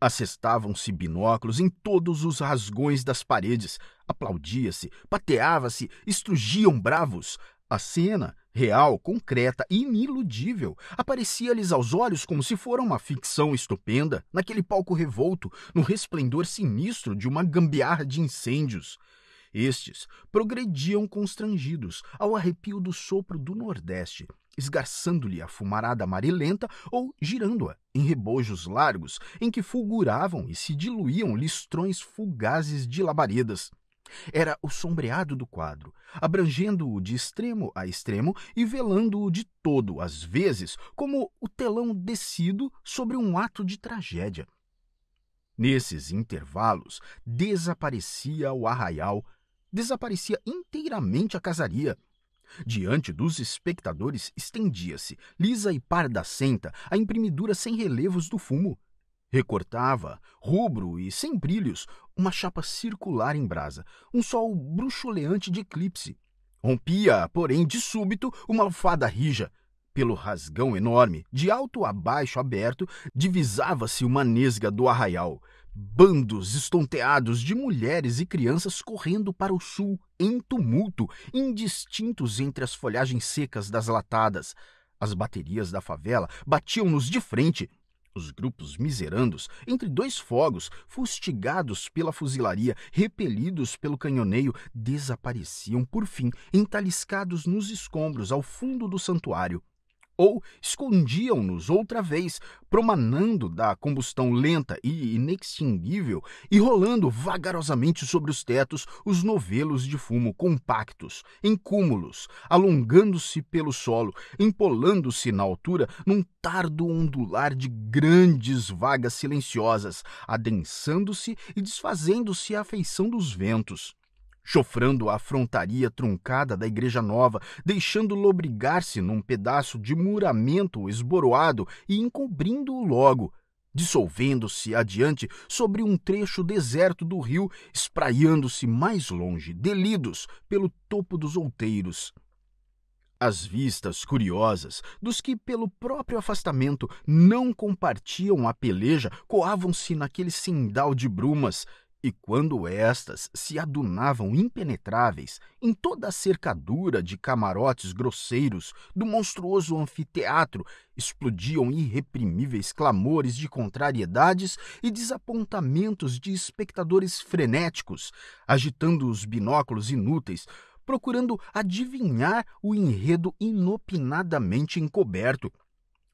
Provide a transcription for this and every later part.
Assestavam-se binóculos em todos os rasgões das paredes, aplaudia-se, pateava-se, estrugiam bravos. A cena, real, concreta, iniludível, aparecia-lhes aos olhos como se fora uma ficção estupenda, naquele palco revolto, no resplendor sinistro de uma gambiarra de incêndios. Estes progrediam constrangidos ao arrepio do sopro do Nordeste, esgarçando-lhe a fumarada amarelenta ou girando-a em rebojos largos em que fulguravam e se diluíam listrões fugazes de labaredas. Era o sombreado do quadro, abrangendo-o de extremo a extremo e velando-o de todo, às vezes, como o telão descido sobre um ato de tragédia. Nesses intervalos, desaparecia o arraial, desaparecia inteiramente a casaria, Diante dos espectadores estendia-se, lisa e pardacenta, a imprimidura sem relevos do fumo. Recortava, rubro e sem brilhos, uma chapa circular em brasa, um sol bruxuleante de eclipse. Rompia, porém, de súbito, uma alfada rija. Pelo rasgão enorme, de alto a baixo aberto, divisava-se uma nesga do arraial, Bandos estonteados de mulheres e crianças correndo para o sul em tumulto, indistintos entre as folhagens secas das latadas. As baterias da favela batiam-nos de frente, os grupos miserandos, entre dois fogos, fustigados pela fuzilaria, repelidos pelo canhoneio, desapareciam por fim, entaliscados nos escombros ao fundo do santuário ou escondiam-nos outra vez, promanando da combustão lenta e inextinguível e rolando vagarosamente sobre os tetos os novelos de fumo compactos, em cúmulos, alongando-se pelo solo, empolando-se na altura num tardo ondular de grandes vagas silenciosas, adensando-se e desfazendo-se à feição dos ventos chofrando a frontaria truncada da Igreja Nova, deixando lobrigar-se num pedaço de muramento esboroado e encobrindo-o logo, dissolvendo-se adiante sobre um trecho deserto do rio, espraiando-se mais longe, delidos pelo topo dos outeiros. As vistas curiosas dos que, pelo próprio afastamento, não compartiam a peleja coavam-se naquele sindal de brumas, e quando estas se adunavam impenetráveis em toda a cercadura de camarotes grosseiros do monstruoso anfiteatro, explodiam irreprimíveis clamores de contrariedades e desapontamentos de espectadores frenéticos, agitando os binóculos inúteis, procurando adivinhar o enredo inopinadamente encoberto,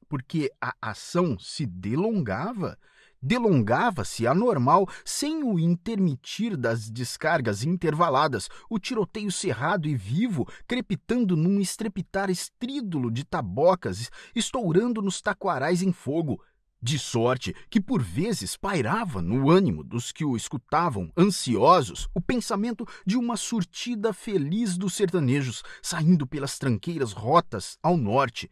porque a ação se delongava Delongava-se anormal sem o intermitir das descargas intervaladas, o tiroteio cerrado e vivo, crepitando num estrepitar estrídulo de tabocas, estourando nos taquarais em fogo. De sorte que por vezes pairava no ânimo dos que o escutavam, ansiosos, o pensamento de uma surtida feliz dos sertanejos, saindo pelas tranqueiras rotas ao norte,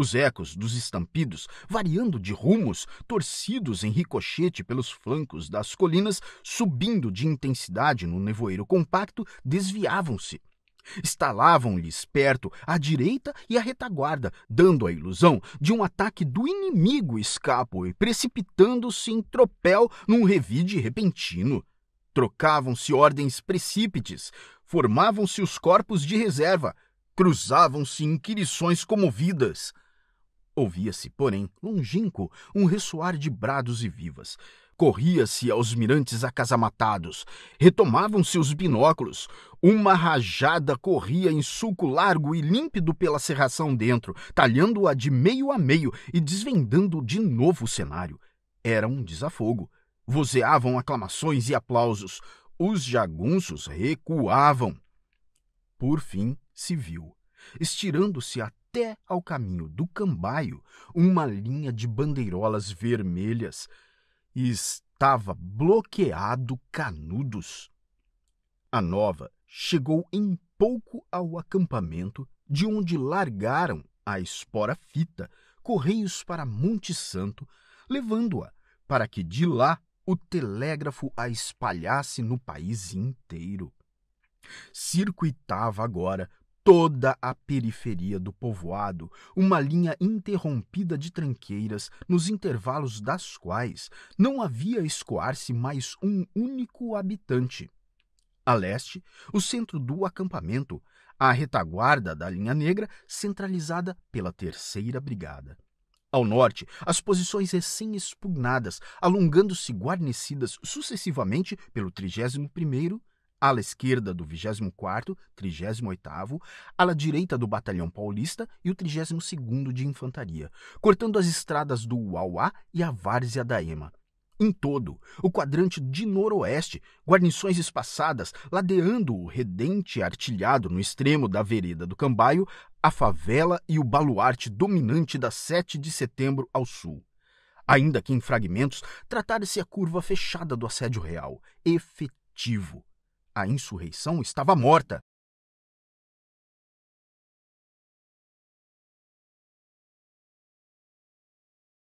os ecos dos estampidos, variando de rumos, torcidos em ricochete pelos flancos das colinas, subindo de intensidade no nevoeiro compacto, desviavam-se. Estalavam-lhes perto à direita e à retaguarda, dando a ilusão de um ataque do inimigo escapo e precipitando-se em tropel num revide repentino. Trocavam-se ordens precípites, formavam-se os corpos de reserva, cruzavam-se inquirições comovidas, Ouvia-se, porém, longínquo, um ressoar de brados e vivas. Corria-se aos mirantes acasamatados. Retomavam-se os binóculos. Uma rajada corria em sulco largo e límpido pela serração dentro, talhando-a de meio a meio e desvendando de novo o cenário. Era um desafogo. Vozeavam aclamações e aplausos. Os jagunços recuavam. Por fim, se viu estirando-se até ao caminho do cambaio uma linha de bandeirolas vermelhas e estava bloqueado Canudos. A nova chegou em pouco ao acampamento, de onde largaram a espora fita correios para Monte Santo, levando-a para que de lá o telégrafo a espalhasse no país inteiro. Circuitava agora toda a periferia do povoado, uma linha interrompida de tranqueiras, nos intervalos das quais não havia escoar-se mais um único habitante. A leste, o centro do acampamento, a retaguarda da linha negra, centralizada pela terceira brigada. Ao norte, as posições recém-expugnadas, alongando-se guarnecidas sucessivamente pelo 31º, ala esquerda do 24º, 38º, ala direita do Batalhão Paulista e o 32º de Infantaria, cortando as estradas do Uauá e a Várzea da Ema. Em todo, o quadrante de noroeste, guarnições espaçadas, ladeando o redente artilhado no extremo da vereda do Cambaio, a favela e o baluarte dominante da 7 de setembro ao sul ainda que em fragmentos, tratar-se a curva fechada do assédio real, efetivo, a insurreição estava morta.